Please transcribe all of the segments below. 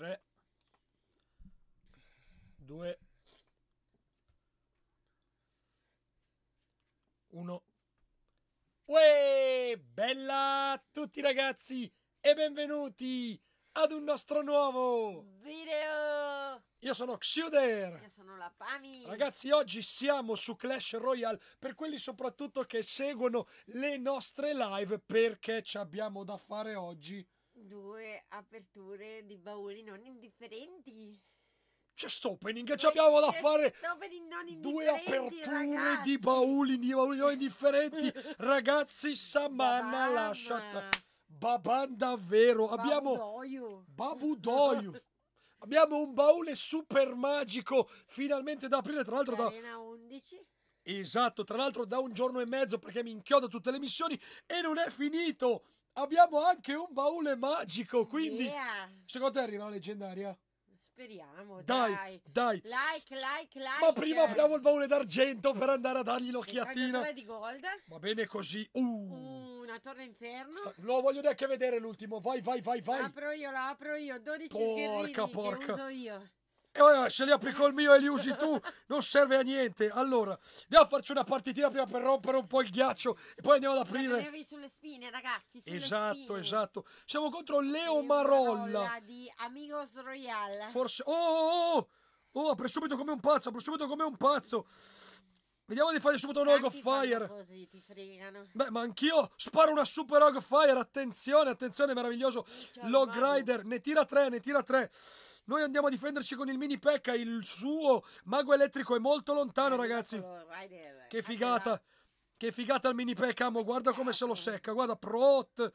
3 2 1 Uè, bella a tutti ragazzi e benvenuti ad un nostro nuovo video. Io sono Xuder. Io sono la Pami. Ragazzi, oggi siamo su Clash Royale per quelli soprattutto che seguono le nostre live perché ci abbiamo da fare oggi due aperture di bauli non indifferenti. C'è sto opening, ci abbiamo da fare due aperture ragazzi. di bauli, di bauli non indifferenti. ragazzi, Samanna lasciata. Baban davvero. Babudoyu. Abbiamo Babudoyu. abbiamo un baule super magico finalmente da aprire, tra l'altro da Arena 11. Esatto, tra l'altro da un giorno e mezzo perché mi inchiodo tutte le missioni e non è finito abbiamo anche un baule magico, quindi yeah. secondo te arriva la leggendaria? Speriamo, dai, dai, dai. Like, like, like. Ma prima apriamo il baule d'argento per andare a dargli l'occhiatina. di gold. Va bene così. Uh. Uh, una torre inferno. Sta... Lo voglio neanche vedere l'ultimo. Vai, vai, vai, vai. Apro io, l'apro io. 12 porca, porca. che uso io. E ora se li apri col mio e li usi tu, non serve a niente. Allora, andiamo a farci una partitina prima per rompere un po' il ghiaccio e poi andiamo ad aprire. Avevi sulle spine, ragazzi. Sulle esatto, spine. esatto. Siamo contro Leo, Leo Marolla. di Amigos Royal. Forse. Oh, oh, oh, oh, apre subito come un pazzo, apre subito come un pazzo. Vediamo di fare subito un Hog of Fire. Così ti fregano. Beh, ma anch'io sparo una super Hog of Fire. Attenzione, attenzione, meraviglioso. Log Rider ne tira tre, ne tira tre. Noi andiamo a difenderci con il mini Pekka. Il suo mago elettrico è molto lontano, ragazzi. Che figata. Che figata il mini Pekka, amo. Guarda come se lo eh. secca. Guarda, prot.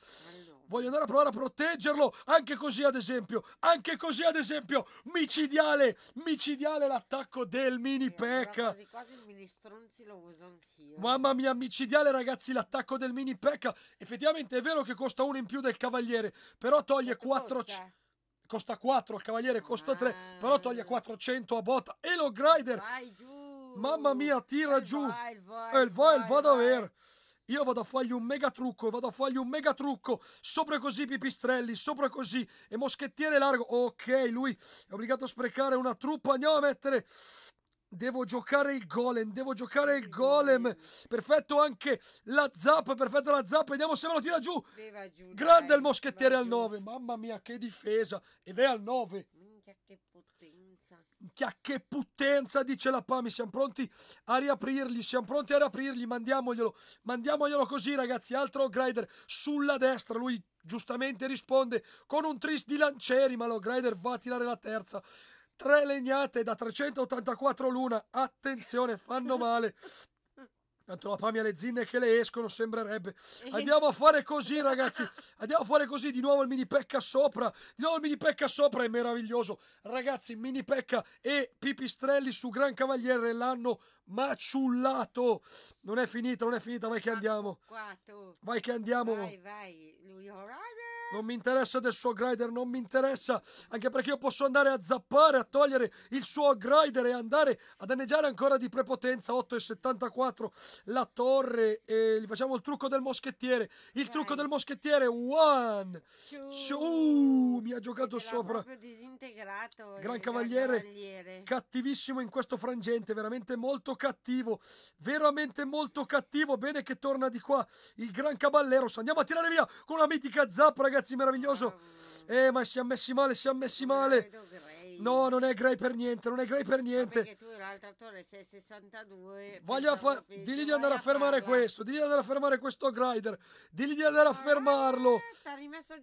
Voglio andare a provare a proteggerlo. Anche così, ad esempio. Anche così, ad esempio. Micidiale. Micidiale l'attacco del mini eh, pack. Quasi quasi il mini stronzi lo uso anch'io. Mamma mia, micidiale, ragazzi. L'attacco del mini pack. Effettivamente è vero che costa uno in più del cavaliere. Però toglie 4 costa 4, il cavaliere costa 3, ah. però toglie 400 a botta. E lo grider! Mamma mia, tira il giù! E il eh, va, il va ad avere. Io vado a fargli un mega trucco, vado a fargli un mega trucco. Sopra così pipistrelli, sopra così. E moschettiere largo. Ok, lui è obbligato a sprecare una truppa. Andiamo a mettere... Devo giocare il golem, devo giocare il golem. Perfetto anche la zappa, perfetta la zappa. Vediamo se me lo tira giù. giù Grande dai, il moschettiere al 9. Mamma mia, che difesa. Ed è al 9. Minchia, che potenza che puttenza dice la Pami siamo pronti a riaprirgli siamo pronti a riaprirgli mandiamoglielo mandiamoglielo così ragazzi altro grider sulla destra lui giustamente risponde con un tris di lancieri ma lo grider va a tirare la terza tre legnate da 384 l'una attenzione fanno male Tanto la Pamia le zinne che le escono sembrerebbe. Eh. Andiamo a fare così, ragazzi. Andiamo a fare così. Di nuovo il mini pecca sopra. Di nuovo il mini pecca sopra. È meraviglioso. Ragazzi, mini pecca e pipistrelli su Gran Cavaliere l'hanno maciullato. Non è finita, non è finita. Vai che andiamo. Vai che andiamo. Vai, vai. Lui Horror. Non mi interessa del suo grider, non mi interessa. Anche perché io posso andare a zappare, a togliere il suo grider e andare a danneggiare ancora di prepotenza. 8,74 la torre. E gli facciamo il trucco del moschettiere. Il okay. trucco del moschettiere. One. Two. mi ha giocato sopra. disintegrato. Gran cavaliere, cavaliere. Cattivissimo in questo frangente. Veramente molto cattivo. Veramente molto cattivo. Bene che torna di qua il gran caballero. Andiamo a tirare via con la mitica zappa, ragazzi ragazzi, meraviglioso. Eh, ma siamo messi male, siamo messi male. No, non è Gray per niente, non è Gray per niente. Perché tu l'altratore sei 62. Voglio fa- digli di andare a fermare questo, digli di andare a fermare questo grider, digli di andare a fermarlo. Eh, sta rimesso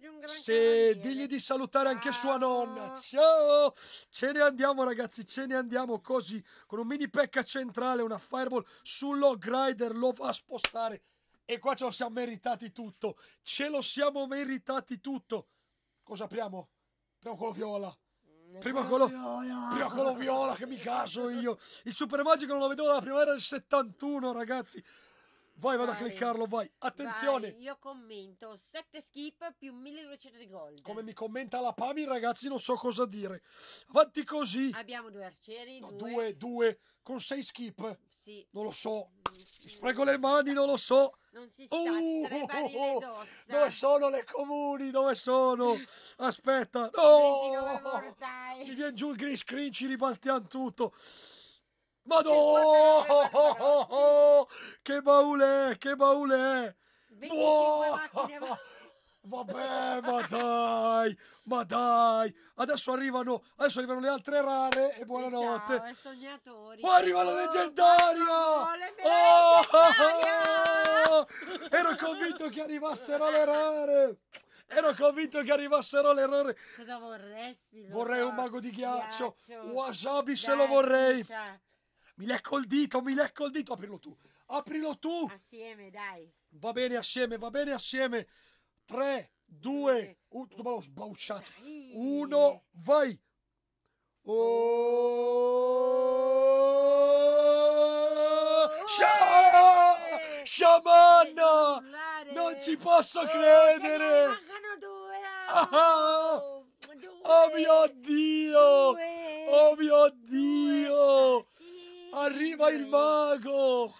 digli di salutare anche sua nonna. Ciao! Ce ne andiamo ragazzi, ce ne andiamo così con un mini pecca centrale, una fireball sullo grider lo fa spostare e qua ce lo siamo meritati tutto. Ce lo siamo meritati tutto. Cosa apriamo? Apriamo quello viola. Mm, prima quello, viola. prima quello viola che mi caso io. Il super magico non lo vedevo dalla primavera del 71, ragazzi. Vai, vado vai. a cliccarlo, vai. Attenzione. Vai, io commento 7 skip più 1200 di gol. Come mi commenta la Pami, ragazzi, non so cosa dire. Avanti così. Abbiamo due arcieri. No, due, due. Con 6 skip. Sì. Non lo so. Mi mm, sprego mm. le mani, non lo so. Non si sta uh, oh, tre oh, oh, Dove sono le comuni? Dove sono? Aspetta. No! Mi viene giù il green screen, ci ribaltiamo tutto. Ma no! Che baule, che baule! 25 macchine. Vabbè, ma dai, ma dai. Adesso arrivano, adesso arrivano le altre rare e buonanotte. Ciao, sognatori. Poi arriva la leggendaria. Oh, oh, ero convinto che arrivassero le rare. Ero convinto che arrivassero le rare. Cosa vorresti? Vorrei so. un mago di ghiaccio. ghiaccio. Wasabi Dai, se lo vorrei. Cioè. Mi lecco il dito, mi lecco il dito. Aprilo tu. Aprilo tu. Assieme, dai. Va bene assieme, va bene assieme. 3, 2, 1. Tutto bello sbauciato. 1, vai. Oh, Sciamana! Non ci posso oh, credere! Ah, ah. oh mio Dio! Oh mio Dio! Arriva il mago!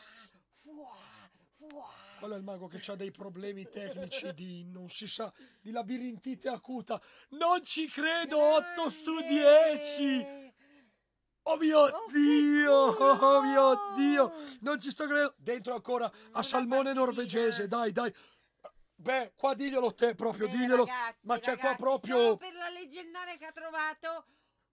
quello è il mago che ha dei problemi tecnici di non si sa, di labirintite acuta. Non ci credo, 8 su 10! Oh mio oh Dio, oh, oh mio Dio, non ci sto credendo. Dentro ancora a salmone norvegese, dai, dai. Beh, qua diglielo te proprio, eh, diglielo. Ragazzi, Ma c'è qua proprio... Per la leggendaria che ha trovato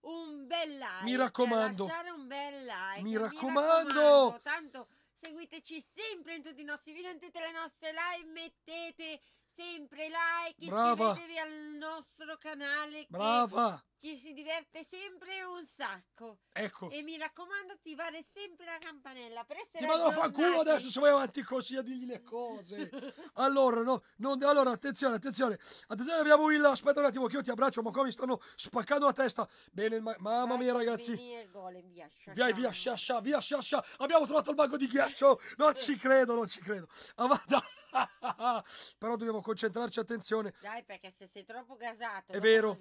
un bel like. Mi raccomando. Un bel like. Mi raccomando. Mi raccomando tanto Seguiteci sempre in tutti i nostri video, in tutte le nostre live, mettete sempre like, Brava. iscrivetevi al nostro canale. Brava! Ci si diverte sempre un sacco. Ecco. E mi raccomando, attivare sempre la campanella per essere Ti vado a far culo adesso se vai avanti così a dirgli le cose. allora, no, non, allora, attenzione, attenzione. Attenzione, abbiamo il... Aspetta un attimo che io ti abbraccio, ma qua mi stanno spaccando la testa. Bene, ma, mamma mia, ragazzi. Golem, via, sciascia. Via, via, sciascia, via, sciascia. Abbiamo trovato il banco di ghiaccio. Non ci credo, non ci credo. Ah, ma dai. Però dobbiamo concentrarci, attenzione. Dai, perché se sei troppo gasato, è vero.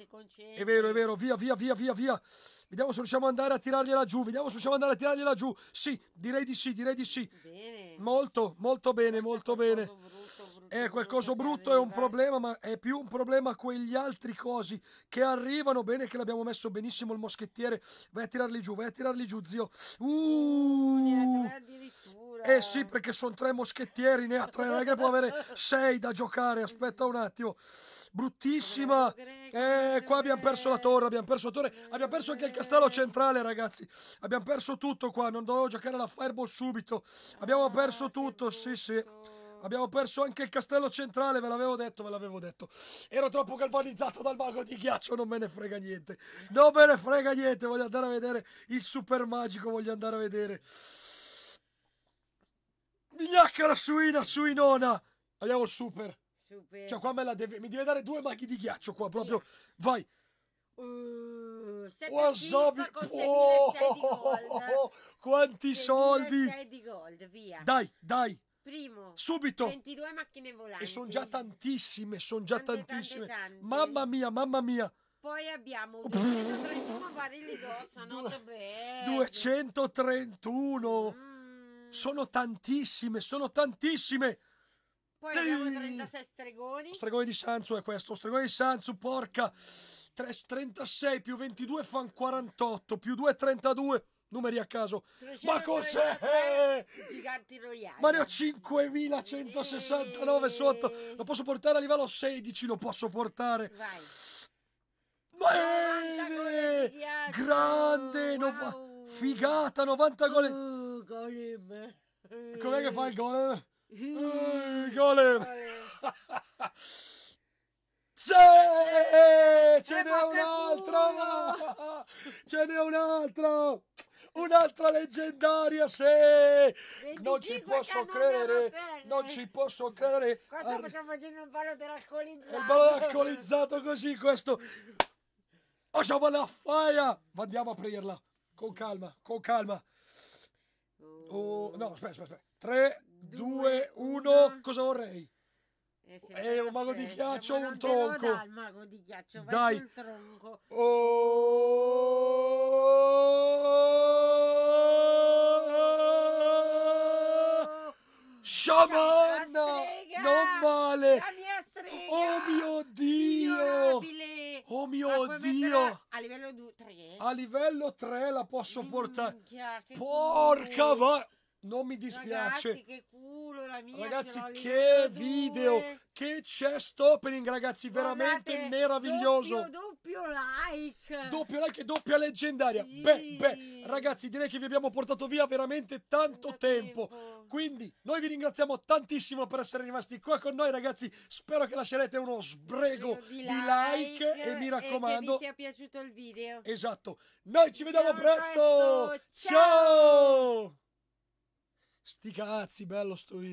È vero, è vero. Via, via, via, via, via. Vediamo se riusciamo ad andare a tirargliela giù. Vediamo se riusciamo ad andare a tirargliela giù. Sì, direi di sì, direi di sì. Bene. Molto, molto bene, molto bene. Brutto, brutto, è qualcosa brutto, è un problema, ma è più un problema quegli altri cosi che arrivano. Bene che l'abbiamo messo benissimo il moschettiere. Vai a tirarli giù, vai a tirarli giù, zio. Uh! Addirittura. Eh sì, perché sono tre moschettieri, ne ha tre, non è che può avere sei da giocare. Aspetta un attimo. Bruttissima. Eh, qua abbiamo perso la torre, abbiamo perso la torre, abbiamo perso anche il castello centrale, ragazzi. Abbiamo perso tutto qua, non dovevo giocare alla fireball subito. Abbiamo ah, perso tutto, sì sì. Abbiamo perso anche il castello centrale, ve l'avevo detto, ve l'avevo detto. Ero troppo galvanizzato dal mago di ghiaccio, non me ne frega niente. Non me ne frega niente, voglio andare a vedere il super magico, voglio andare a vedere. Migliacca la suina, suinona! Abbiamo il super. Super. Cioè qua me la deve... Mi deve dare due maghi di ghiaccio qua, proprio. Yeah. Vai. Uh, Wasabi. Oh, oh, quanti soldi. di gold, via. Dai, dai. Primo. Subito. 22 macchine volanti. E sono già tantissime, sono già tante, tantissime. Tante, tante. Mamma mia, mamma mia. Poi abbiamo 231 barili d'osso, 231. Mm. Sono tantissime, sono tantissime. Poi abbiamo 36 stregoni. Stregone di Sansu è questo. Stregone di Sansu, porca. 36 più 22 fan 48, più 2 32. Numeri a caso. Ma cos'è? Giganti royali. Ma ne ho 5169 e... sotto. Lo posso portare a livello 16, lo posso portare. Vai. Bene! Grande! Wow. Nova... Figata, 90 gol. Uh golem. Com'è che fa il golem? Mm. golem! Sì, ce eh, n'è un altro! Ce n'è un altro! Un'altra leggendaria, sì! Non ci posso credere! Non ci posso credere! Cosa Ar... facciamo facendo un ballo dell'alcolizzato? Un ballo dell'alcolizzato così, questo! lasciamo la faia! Andiamo a aprirla! Con calma, con calma! Oh. oh, no, aspetta, aspetta. 3, 2, 1, cosa vorrei? Eh, È un mago di ghiaccio o un tronco? Dai, il mago di ghiaccio, vai Dai. tronco. Oh! Sciamanna! Non male! Oh mio Dio! Oh mio Dio! a livello 3. A livello 3 la posso portare. Porca va non mi dispiace. Ragazzi, che culo la mia. Ragazzi, che video, due. che chest opening, ragazzi, Guardate, veramente meraviglioso. Doppio, doppio, like. Doppio like e doppia leggendaria. Sì. Beh, beh, ragazzi, direi che vi abbiamo portato via veramente tanto tempo. tempo. Quindi, noi vi ringraziamo tantissimo per essere rimasti qua con noi, ragazzi. Spero che lascerete uno sbrego di, like, e mi raccomando. Spero che vi sia piaciuto il video. Esatto. Noi ci vediamo presto. presto. Ciao. Ciao. Sti cazzi, bello sto video.